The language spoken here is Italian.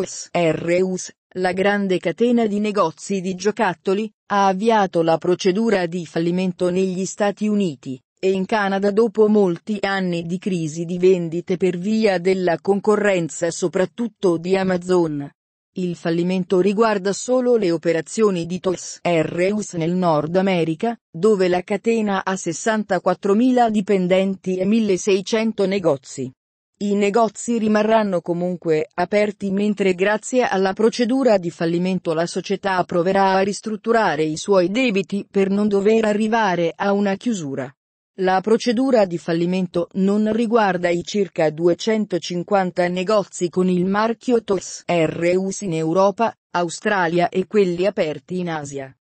R Us, la grande catena di negozi di giocattoli, ha avviato la procedura di fallimento negli Stati Uniti e in Canada dopo molti anni di crisi di vendite per via della concorrenza soprattutto di Amazon. Il fallimento riguarda solo le operazioni di Toys R Us nel Nord America, dove la catena ha 64.000 dipendenti e 1.600 negozi. I negozi rimarranno comunque aperti mentre grazie alla procedura di fallimento la società proverà a ristrutturare i suoi debiti per non dover arrivare a una chiusura. La procedura di fallimento non riguarda i circa 250 negozi con il marchio TOS RUS in Europa, Australia e quelli aperti in Asia.